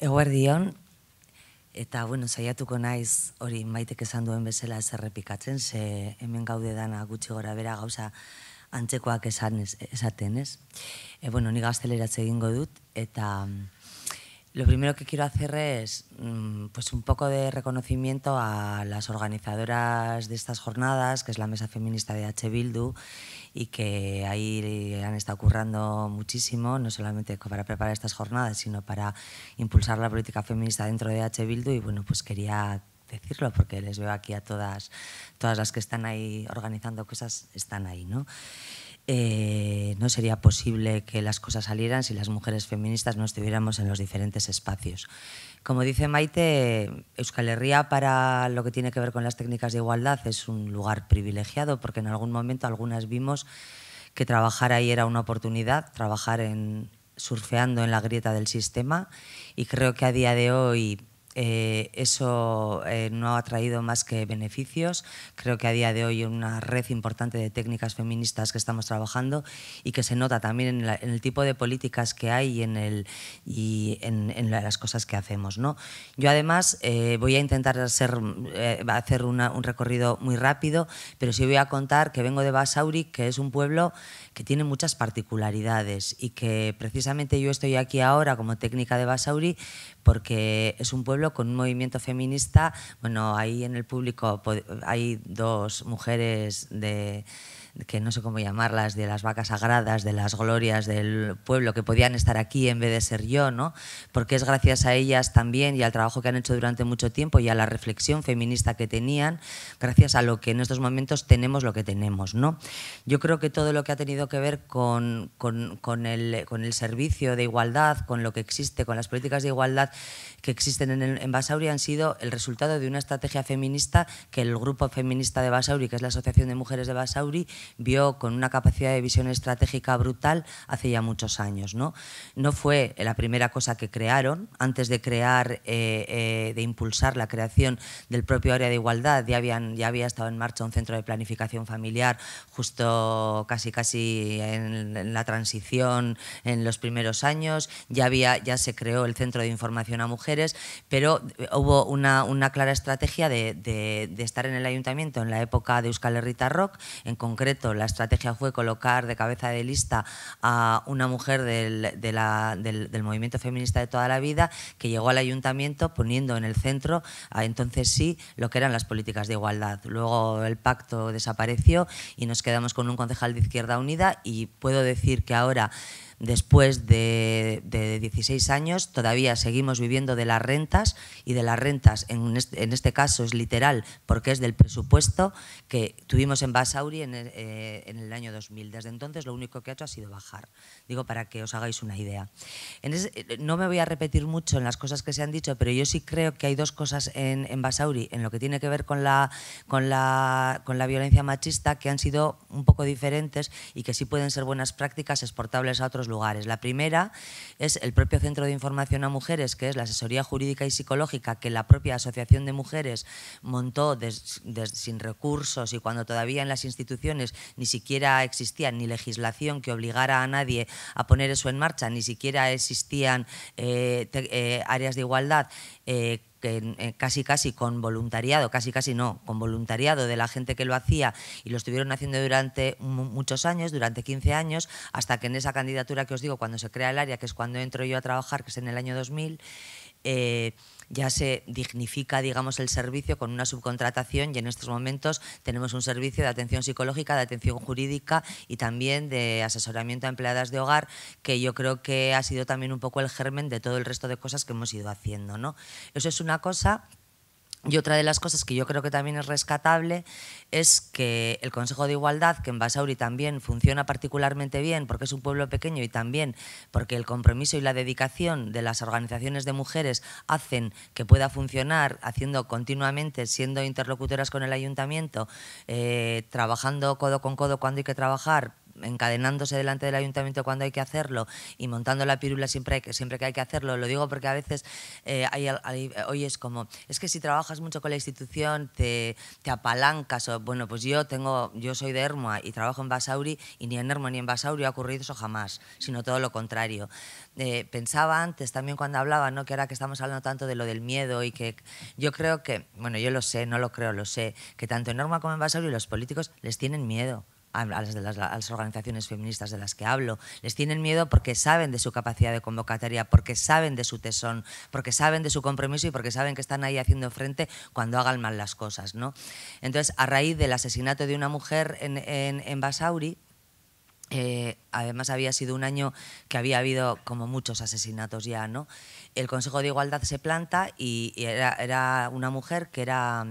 Eguer dion, eta bueno, zaiatuko naiz hori maitek esan duen bezala zerrepikatzen, ze hemen gaude dana gutxi gora bera gauza antzekoak esaten, ez? E, bueno, ni gazteleratze egingo dut, eta Lo primero que quiero hacer es mm, pues un poco de reconocimiento a las organizadoras de estas jornadas, que es la Mesa Feminista de H. Bildu, y que ahí han estado currando muchísimo, no solamente para preparar estas jornadas, sino para impulsar la política feminista dentro de H. Bildu. Y bueno, pues quería decirlo porque les veo aquí a todas, todas las que están ahí organizando cosas, están ahí, ¿no? Eh, no sería posible que las cosas salieran si las mujeres feministas no estuviéramos en los diferentes espacios. Como dice Maite, Euskal Herria para lo que tiene que ver con las técnicas de igualdad es un lugar privilegiado porque en algún momento algunas vimos que trabajar ahí era una oportunidad, trabajar en surfeando en la grieta del sistema y creo que a día de hoy eh, eso eh, no ha traído más que beneficios. Creo que a día de hoy hay una red importante de técnicas feministas que estamos trabajando y que se nota también en, el tipo de políticas que hay y en, el, y en, las cosas que hacemos. ¿no? Yo además eh, voy a intentar hacer, eh, hacer un recorrido muy rápido, pero sí voy a contar que vengo de Basauri, que es un pueblo que tiene muchas particularidades y que precisamente yo estoy aquí ahora como técnica de Basauri porque es un pueblo con un movimiento feminista, bueno, ahí en el público hay dos mujeres de que no sé cómo llamarlas, de las vacas sagradas, de las glorias del pueblo, que podían estar aquí en vez de ser yo, ¿no? Porque es gracias a ellas también y al trabajo que han hecho durante mucho tiempo y a la reflexión feminista que tenían, gracias a lo que en estos momentos tenemos lo que tenemos, ¿no? Yo creo que todo lo que ha tenido que ver con, con, el, servicio de igualdad, con lo que existe, con las políticas de igualdad que existen en Basauri han sido el resultado de una estrategia feminista que el grupo feminista de Basauri, que es la Asociación de Mujeres de Basauri, vio con una capacidad de visión estratégica brutal hace ya muchos años. No, no fue la primera cosa que crearon. Antes de crear, eh, eh, de impulsar la creación del propio área de igualdad, ya, había estado en marcha un centro de planificación familiar justo casi casi en, la transición, en los primeros años. Ya, había, ya se creó el centro de información a mujeres, pero hubo una, clara estrategia de, estar en el ayuntamiento en la época de Euskal Herrita Rock, en concreto la estrategia fue colocar de cabeza de lista a una mujer del, del movimiento feminista de toda la vida que llegó al ayuntamiento poniendo en el centro, ah, entonces sí, lo que eran las políticas de igualdad. Luego el pacto desapareció y nos quedamos con un concejal de Izquierda Unida y puedo decir que ahora después de, de 16 años todavía seguimos viviendo de las rentas y de las rentas, en este, en este caso es literal porque es del presupuesto que tuvimos en Basauri en el, eh, en el año 2000. Desde entonces lo único que ha hecho ha sido bajar, digo para que os hagáis una idea. Eh, no me voy a repetir mucho en las cosas que se han dicho, pero yo sí creo que hay dos cosas en, en Basauri, en lo que tiene que ver con la, con, la, con la violencia machista, que han sido un poco diferentes y que sí pueden ser buenas prácticas exportables a otros lugares. La primera es el propio Centro de Información a Mujeres, que es la asesoría jurídica y psicológica que la propia Asociación de Mujeres montó sin recursos y cuando todavía en las instituciones ni siquiera existía ni legislación que obligara a nadie a poner eso en marcha, ni siquiera existían eh, eh, áreas de igualdad. Eh, que eh, casi casi con voluntariado, casi casi no, con voluntariado de la gente que lo hacía y lo estuvieron haciendo durante muchos años, durante 15 años, hasta que en esa candidatura que os digo, cuando se crea el área, que es cuando entro yo a trabajar, que es en el año 2000, ya se dignifica, digamos, el servicio con una subcontratación y en estos momentos tenemos un servicio de atención psicológica, de atención jurídica y también de asesoramiento a empleadas de hogar, que yo creo que ha sido también un poco el germen de todo el resto de cosas que hemos ido haciendo. ¿no? Eso es una cosa y otra de las cosas que yo creo que también es rescatable es que el Consejo de Igualdad, que en Basauri también funciona particularmente bien porque es un pueblo pequeño y también porque el compromiso y la dedicación de las organizaciones de mujeres hacen que pueda funcionar haciendo continuamente, siendo interlocutoras con el ayuntamiento, eh, trabajando codo con codo cuando hay que trabajar, encadenándose delante del ayuntamiento cuando hay que hacerlo y montando la pirula siempre, que, siempre que hay que hacerlo. Lo digo porque a veces eh, hoy es como, es que si trabajas mucho con la institución te, apalancas. O, bueno, pues yo, tengo, yo soy de Ermua y trabajo en Basauri y ni en Ermua ni en Basauri ha ocurrido eso jamás, sino todo lo contrario. Eh, pensaba antes también cuando hablaba, ¿no? que ahora que estamos hablando tanto de lo del miedo y que yo creo que, bueno, yo lo sé, no lo creo, lo sé, que tanto en Norma como en Basauri los políticos les tienen miedo a las, organizaciones feministas de las que hablo. Les tienen miedo porque saben de su capacidad de convocatoria, porque saben de su tesón, porque saben de su compromiso y porque saben que están ahí haciendo frente cuando hagan mal las cosas. ¿no? Entonces, a raíz del asesinato de una mujer en, en, en Basauri, eh, además había sido un año que había habido como muchos asesinatos ya, ¿no? El Consejo de Igualdad se planta y, era, una mujer que era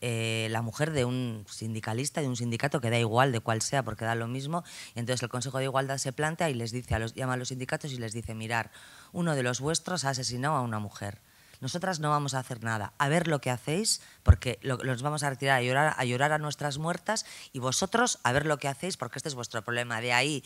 eh, la mujer de un sindicalista, de un sindicato que da igual de cuál sea porque da lo mismo. Y entonces el Consejo de Igualdad se planta y les dice, llama a los sindicatos y les dice, mirar, uno de los vuestros ha asesinado a una mujer nosotras no vamos a hacer nada, a ver lo que hacéis, porque los vamos a retirar a llorar, a llorar a nuestras muertas y vosotros a ver lo que hacéis, porque este es vuestro problema. De ahí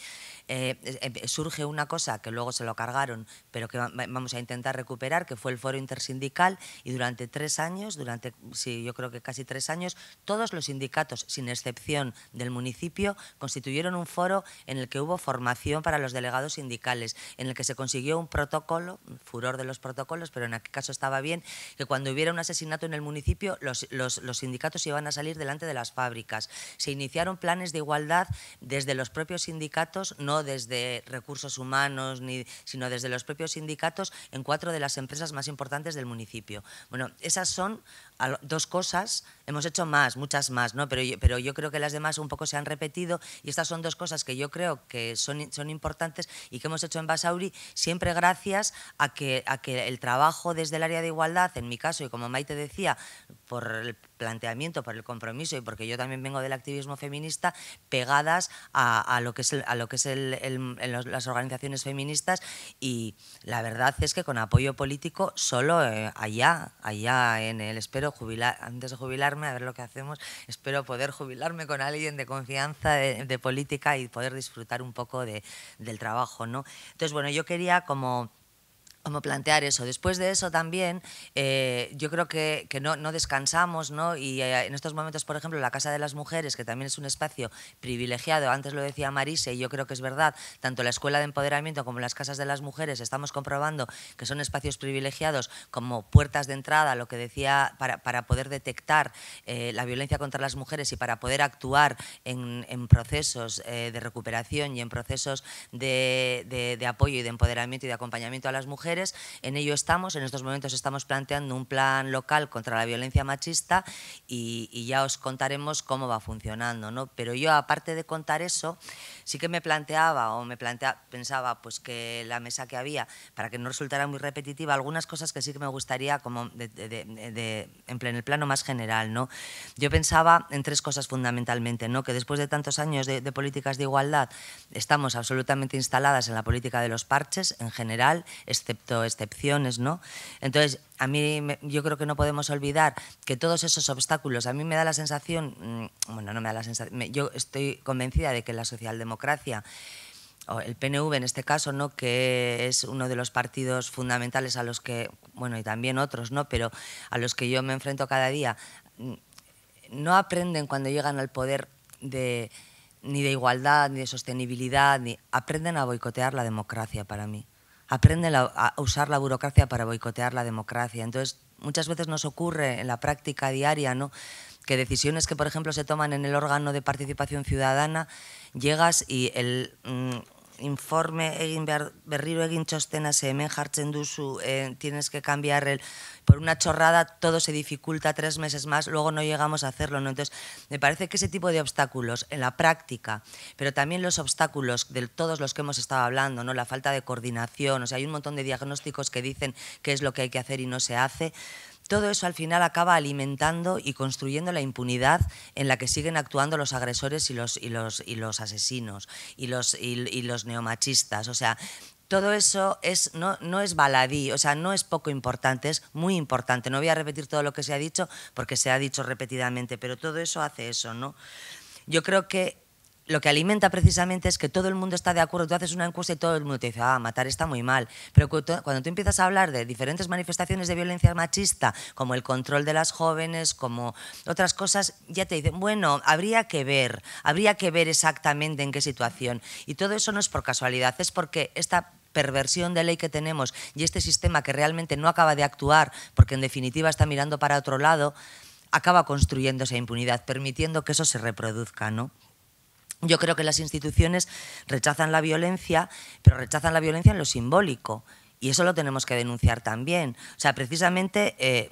eh, em, surge una cosa que luego se lo cargaron, pero que vamos a intentar recuperar, que fue el foro intersindical y durante tres años, durante, sí, yo creo que casi tres años, todos los sindicatos, sin excepción del municipio, constituyeron un foro en el que hubo formación para los delegados sindicales, en el que se consiguió un protocolo, furor de los protocolos, pero en aquel caso estaba bien, que cuando hubiera un asesinato en el municipio los, sindicatos iban a salir delante de las fábricas. Se iniciaron planes de igualdad desde los propios sindicatos, no desde recursos humanos, ni, sino desde los propios sindicatos en cuatro de las empresas más importantes del municipio. Bueno, esas son dos cosas, hemos hecho más, muchas más, ¿no? pero, yo, pero yo creo que las demás un poco se han repetido y estas son dos cosas que yo creo que son, son importantes y que hemos hecho en Basauri siempre gracias a que, a que el trabajo desde el área de igualdad, en mi caso y como Maite decía, por el planteamiento, por el compromiso y porque yo también vengo del activismo feminista, pegadas a, lo que es, a lo que es las organizaciones feministas y la verdad es que con apoyo político solo eh, allá, allá en el espero jubilar, antes de jubilarme, a ver lo que hacemos, espero poder jubilarme con alguien de confianza de, política y poder disfrutar un poco de, del trabajo. ¿no? Entonces, bueno, yo quería como como plantear eso. Después de eso también, eh, yo creo que, no, no, descansamos, ¿no? Y eh, en estos momentos, por ejemplo, la Casa de las Mujeres, que también es un espacio privilegiado, antes lo decía Marise, y yo creo que es verdad, tanto la Escuela de Empoderamiento como las Casas de las Mujeres estamos comprobando que son espacios privilegiados como puertas de entrada, lo que decía, para, poder detectar eh, la violencia contra las mujeres y para poder actuar en, procesos de recuperación y en procesos de, de apoyo y de empoderamiento y de acompañamiento a las mujeres en ello estamos, en estos momentos estamos planteando un plan local contra la violencia machista y, ya os contaremos cómo va funcionando. ¿no? Pero yo, aparte de contar eso, sí que me planteaba o me plantea, pensaba pues, que la mesa que había, para que no resultara muy repetitiva, algunas cosas que sí que me gustaría como de, en el plano más general. ¿no? Yo pensaba en tres cosas fundamentalmente, ¿no? que después de tantos años de, de políticas de igualdad estamos absolutamente instaladas en la política de los parches en general, excepto excepciones, ¿no? Entonces, a mí yo creo que no podemos olvidar que todos esos obstáculos, a mí me da la sensación, mm, bueno, no me da la sensación, yo estoy convencida de que la socialdemocracia o el PNV en este caso, ¿no? que es uno de los partidos fundamentales a los que, bueno, y también otros, ¿no? pero a los que yo me enfrento cada día, mm, no aprenden cuando llegan al poder de, ni de igualdad, ni de sostenibilidad, ni aprenden a boicotear la democracia para mí. Aprende a usar la burocracia para boicotear la democracia. Entonces, muchas veces nos ocurre en la práctica diaria, ¿no? que decisiones que, por ejemplo, se toman en el órgano de participación ciudadana, llegas y el, mm, informe egin berriro egin eh, tienes que cambiar el, por una chorrada todo se dificulta tres meses más, luego no llegamos a hacerlo. Entonces, me parece que ese tipo de obstáculos en la práctica, pero también los obstáculos de todos los que hemos estado hablando, ¿no? la falta de coordinación, o sea, hay un montón de diagnósticos que dicen qué es lo que hay que hacer y no se hace. Todo eso al final acaba alimentando y construyendo la impunidad en la que siguen actuando los agresores y los, y los, y los asesinos y los, y, los neomachistas. O sea, todo eso es, no, no, es baladí, o sea, no es poco importante, es muy importante. No voy a repetir todo lo que se ha dicho porque se ha dicho repetidamente, pero todo eso hace eso, ¿no? Yo creo que lo que alimenta precisamente es que todo el mundo está de acuerdo. Tú haces una encuesta y todo el mundo te dice, ah, matar está muy mal. Pero cuando tú empiezas a hablar de diferentes manifestaciones de violencia machista, como el control de las jóvenes, como otras cosas, ya te dicen, bueno, habría que ver, habría que ver exactamente en qué situación. Y todo eso no es por casualidad, es porque esta perversión de ley que tenemos y este sistema que realmente no acaba de actuar, porque en definitiva está mirando para otro lado, acaba construyendo esa impunidad, permitiendo que eso se reproduzca, ¿no? Yo creo que las instituciones rechazan la violencia, pero rechazan la violencia en lo simbólico. Y eso lo tenemos que denunciar también. O sea, precisamente eh,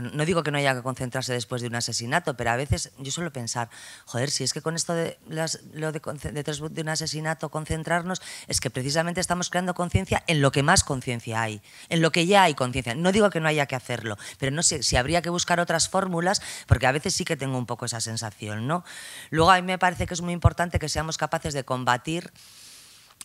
no digo que no haya que concentrarse después de un asesinato, pero a veces yo suelo pensar, joder, si es que con esto de de, de un asesinato concentrarnos, es que precisamente estamos creando conciencia en lo que más conciencia hay, en lo que ya hay conciencia. No digo que no haya que hacerlo, pero no sé si habría que buscar otras fórmulas, porque a veces sí que tengo un poco esa sensación, ¿no? Luego a mí me parece que es muy importante que seamos capaces de combatir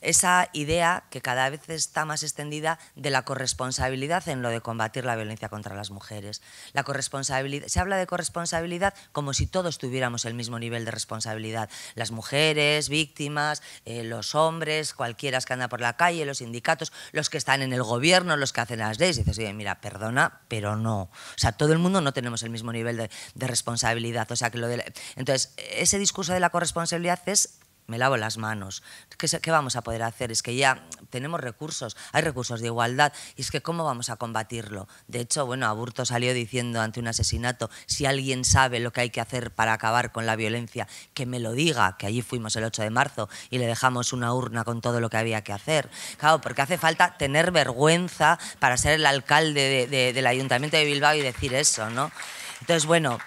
esa idea que cada vez está más extendida de la corresponsabilidad en lo de combatir la violencia contra las mujeres. La corresponsabilidad, se habla de corresponsabilidad como si todos tuviéramos el mismo nivel de responsabilidad. Las mujeres, víctimas, eh, los hombres, cualquiera que anda por la calle, los sindicatos, los que están en el gobierno, los que hacen las leyes. Y dices, oye, mira, perdona, pero no. O sea, todo el mundo no tenemos el mismo nivel de, responsabilidad. O sea, que lo de Entonces, ese discurso de la corresponsabilidad es me lavo las manos. ¿Qué, vamos a poder hacer? Es que ya tenemos recursos, hay recursos de igualdad, y es que ¿cómo vamos a combatirlo? De hecho, bueno, Aburto salió diciendo ante un asesinato, si alguien sabe lo que hay que hacer para acabar con la violencia, que me lo diga, que allí fuimos el 8 de marzo y le dejamos una urna con todo lo que había que hacer. Claro, porque hace falta tener vergüenza para ser el alcalde del Ayuntamiento de Bilbao y decir eso, ¿no? Entonces, bueno,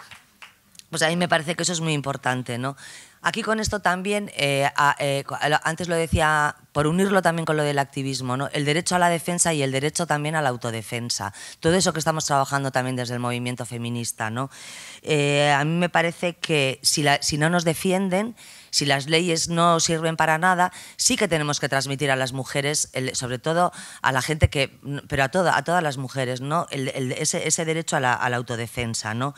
pues a mí me parece que eso es muy importante, ¿no? Aquí con esto también, eh, eh, antes lo decía, por unirlo también con lo del activismo, ¿no? el derecho a la defensa y el derecho también a la autodefensa. Todo eso que estamos trabajando también desde el movimiento feminista. ¿no? Eh, a mí me parece que si, no nos defienden, si las leyes no sirven para nada, sí que tenemos que transmitir a las mujeres, sobre todo a la gente que, pero a, toda, a todas las mujeres, ¿no? ese, derecho a la, autodefensa. ¿no?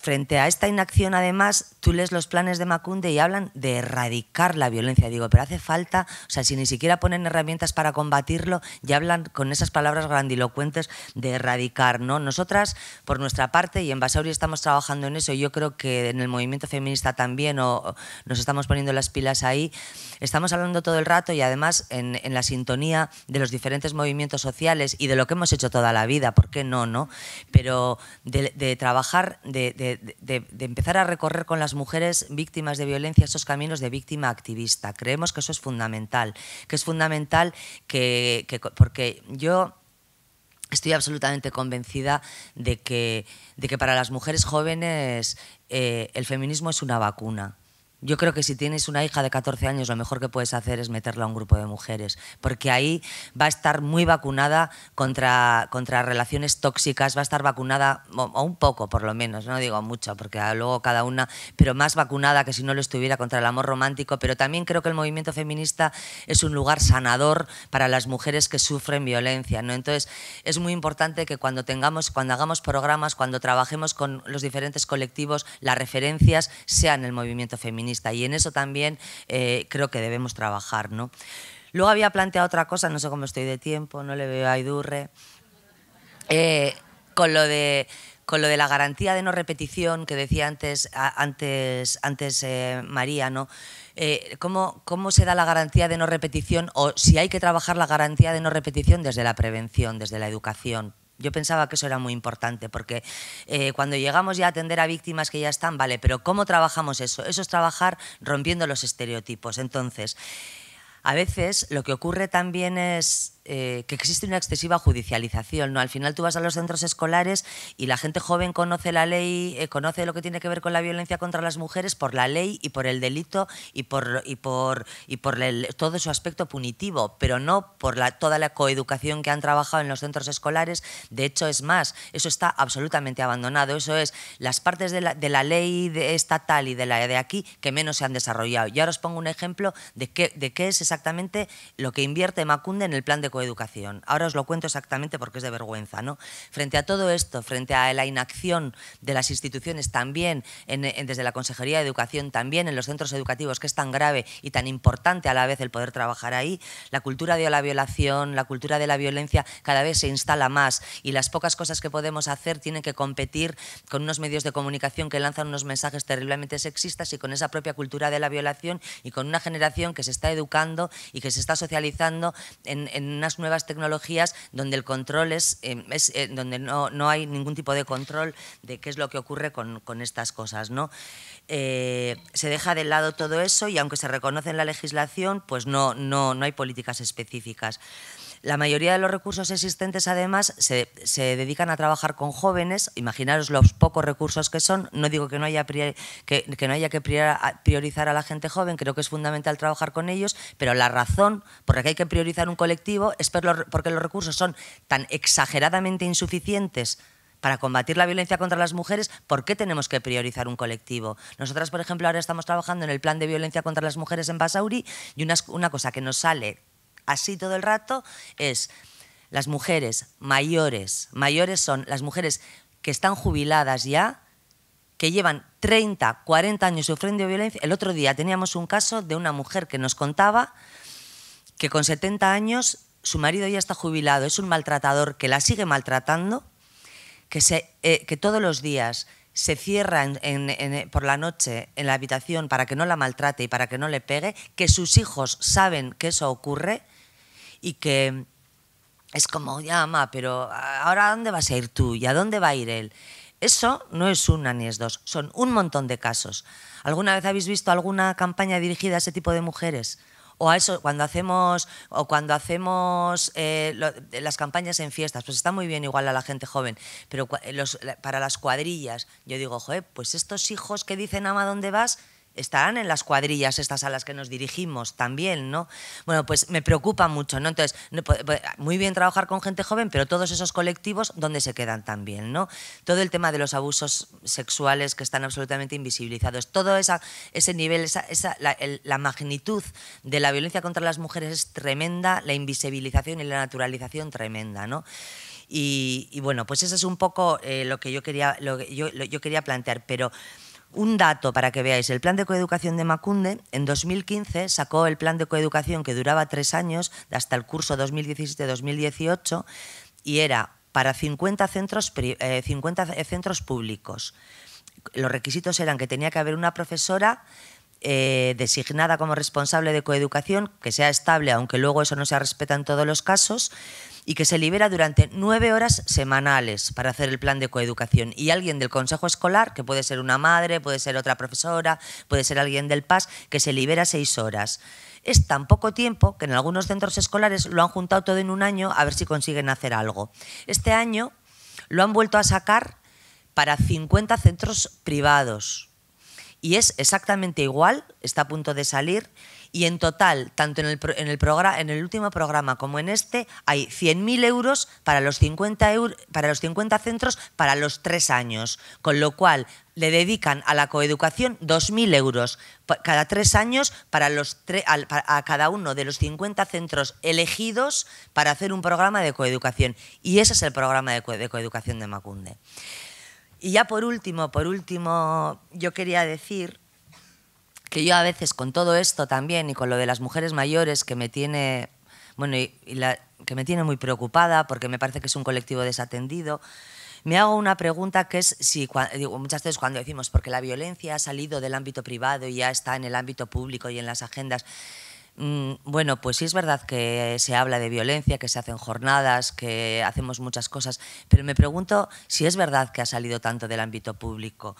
frente a esta inacción, además, tú lees los planes de Macunde y hablan de erradicar la violencia. Digo, pero hace falta, o sea, si ni siquiera ponen herramientas para combatirlo, ya hablan con esas palabras grandilocuentes de erradicar, ¿no? Nosotras, por nuestra parte, y en Basauri estamos trabajando en eso, yo creo que en el movimiento feminista también, nos estamos poniendo las pilas ahí, estamos hablando todo el rato y además en, la sintonía de los diferentes movimientos sociales y de lo que hemos hecho toda la vida, ¿por qué no, no? Pero de, trabajar, de de, empezar a recorrer con las mujeres víctimas de violencia esos caminos de víctima activista. Creemos que eso es fundamental, que es fundamental que, porque yo estoy absolutamente convencida de que, de que para las mujeres jóvenes eh, el feminismo es una vacuna yo creo que si tienes una hija de 14 años, lo mejor que puedes hacer es meterla a un grupo de mujeres, porque ahí va a estar muy vacunada contra, contra relaciones tóxicas, va a estar vacunada, o, un poco por lo menos, no digo mucho, porque luego cada una, pero más vacunada que si no lo estuviera contra el amor romántico. Pero también creo que el movimiento feminista es un lugar sanador para las mujeres que sufren violencia. ¿no? Entonces, es muy importante que cuando tengamos, cuando hagamos programas, cuando trabajemos con los diferentes colectivos, las referencias sean el movimiento feminista y en eso también eh, creo que debemos trabajar. ¿no? Luego había planteado otra cosa, no sé cómo estoy de tiempo, no le veo a Idurre, eh, con lo de con lo de la garantía de no repetición que decía antes, antes, antes eh, María, ¿no? ¿cómo, ¿cómo, se da la garantía de no repetición o si hay que trabajar la garantía de no repetición desde la prevención, desde la educación? Yo pensaba que eso era muy importante, porque eh, cuando llegamos ya a atender a víctimas que ya están, vale, pero ¿cómo trabajamos eso? Eso es trabajar rompiendo los estereotipos. Entonces, a veces lo que ocurre también es eh, que existe una excesiva judicialización. ¿no? Al final tú vas a los centros escolares y la gente joven conoce la ley, eh, conoce lo que tiene que ver con la violencia contra las mujeres por la ley y por el delito y por, y por, y por todo su aspecto punitivo, pero no por la, toda la coeducación que han trabajado en los centros escolares. De hecho, es más, eso está absolutamente abandonado. Eso es las partes de la, de la ley estatal y de la de aquí que menos se han desarrollado. Y ahora os pongo un ejemplo de qué, de qué es exactamente lo que invierte Macunde en el plan de coeducación. Ahora os lo cuento exactamente porque es de vergüenza. ¿no? Frente a todo esto, frente a la inacción de las instituciones también, desde la Consejería de Educación, también en los centros educativos, que es tan grave y tan importante a la vez el poder trabajar ahí, la cultura de la violación, la cultura de la violencia cada vez se instala más y las pocas cosas que podemos hacer tienen que competir con unos medios de comunicación que lanzan unos mensajes terriblemente sexistas y con esa propia cultura de la violación y con una generación que se está educando y que se está socializando en, en unas nuevas tecnologías donde el control es, eh, eh, donde no, hay ningún tipo de control de qué es lo que ocurre con, estas cosas. Eh, se deja de lado todo eso y aunque se reconoce en la legislación, pues no, no, no hay políticas específicas. La mayoría de los recursos existentes, además, se, dedican a trabajar con jóvenes. Imaginaros los pocos recursos que son. No digo que no haya, que, priorizar a la gente joven, creo que es fundamental trabajar con ellos, pero la razón por la que hay que priorizar un colectivo es porque los recursos son tan exageradamente insuficientes para combatir la violencia contra las mujeres, ¿por qué tenemos que priorizar un colectivo? Nosotras, por ejemplo, ahora estamos trabajando en el plan de violencia contra las mujeres en Basauri y una, una cosa que nos sale así todo el rato, es las mujeres mayores, mayores son las mujeres que están jubiladas ya, que llevan 30, 40 años sufriendo violencia. El otro día teníamos un caso de una mujer que nos contaba que con 70 años su marido ya está jubilado, es un maltratador que la sigue maltratando, que, eh, que todos los días se cierra por la noche en la habitación para que no la maltrate y para que no le pegue, que sus hijos saben que eso ocurre y que es como, ya mamá, pero ahora ¿a dónde vas a ir tú y a dónde va a ir él? Eso no es una ni es dos, son un montón de casos. ¿Alguna vez habéis visto alguna campaña dirigida a ese tipo de mujeres? o a eso cuando hacemos o cuando hacemos eh, las campañas en fiestas pues está muy bien igual a la gente joven pero para las cuadrillas yo digo joder, pues estos hijos que dicen ama dónde vas estarán en las cuadrillas estas a las que nos dirigimos también, ¿no? Bueno, pues me preocupa mucho, ¿no? Entonces, pues, pues, muy bien trabajar con gente joven, pero todos esos colectivos, ¿dónde se quedan también, ¿no? Todo el tema de los abusos sexuales que están absolutamente invisibilizados, todo esa, ese nivel, la, magnitud de la violencia contra las mujeres es tremenda, la invisibilización y la naturalización tremenda, ¿no? Y, bueno, pues eso es un poco eh, lo que yo quería, lo, yo, yo quería plantear, pero... Un dato para que veáis, el plan de coeducación de Macunde en 2015 sacó el plan de coeducación que duraba tres años hasta el curso 2017-2018 y era para 50 centros, 50 eh, eh, centros públicos. Los requisitos eran que tenía que haber una profesora eh, designada como responsable de coeducación, que sea estable, aunque luego eso no se respeta en todos los casos, y que se libera durante nueve horas semanales para hacer el plan de coeducación. Y alguien del Consejo Escolar, que puede ser una madre, puede ser otra profesora, puede ser alguien del PAS, que se libera seis horas. Es tan poco tiempo que en algunos centros escolares lo han juntado todo en un año a ver si consiguen hacer algo. Este año lo han vuelto a sacar para 50 centros privados y es exactamente igual, está a punto de salir, y en total, tanto en el, programa, en el último programa como en este, hay 100.000 euros para los, 50 centros para los tres años, con lo cual le dedican a la coeducación 2.000 euros cada tres años para los a, cada uno de los 50 centros elegidos para hacer un programa de coeducación. Y ese es el programa de coeducación de Macunde. Y ya por último, por último, yo quería decir que yo a veces con todo esto también y con lo de las mujeres mayores que me tiene, bueno, y, que me tiene muy preocupada porque me parece que es un colectivo desatendido, me hago una pregunta que es si digo, muchas veces cuando decimos porque la violencia ha salido del ámbito privado y ya está en el ámbito público y en las agendas, Mm, bueno, pues sí es verdad que se habla de violencia, que se hacen jornadas, que hacemos muchas cosas, pero me pregunto si es verdad que ha salido tanto del ámbito público,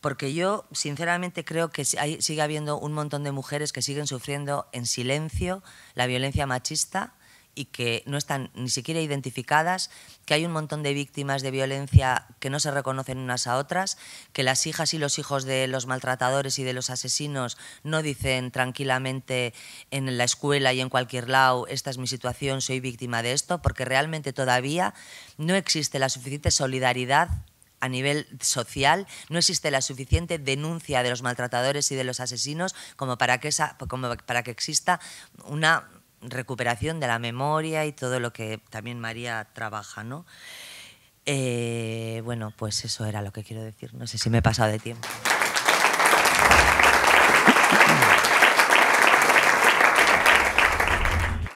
porque yo sinceramente creo que sigue habiendo un montón de mujeres que siguen sufriendo en silencio la violencia machista y que no están ni siquiera identificadas, que hay un montón de víctimas de violencia que no se reconocen unas a otras, que las hijas y los hijos de los maltratadores y de los asesinos no dicen tranquilamente en la escuela y en cualquier lado, esta es mi situación, soy víctima de esto, porque realmente todavía no existe la suficiente solidaridad a nivel social, no existe la suficiente denuncia de los maltratadores y de los asesinos como para que, esa, como para que exista una recuperación de la memoria y todo lo que también María trabaja, ¿no? Eh, bueno, pues eso era lo que quiero decir. No sé si me he pasado de tiempo.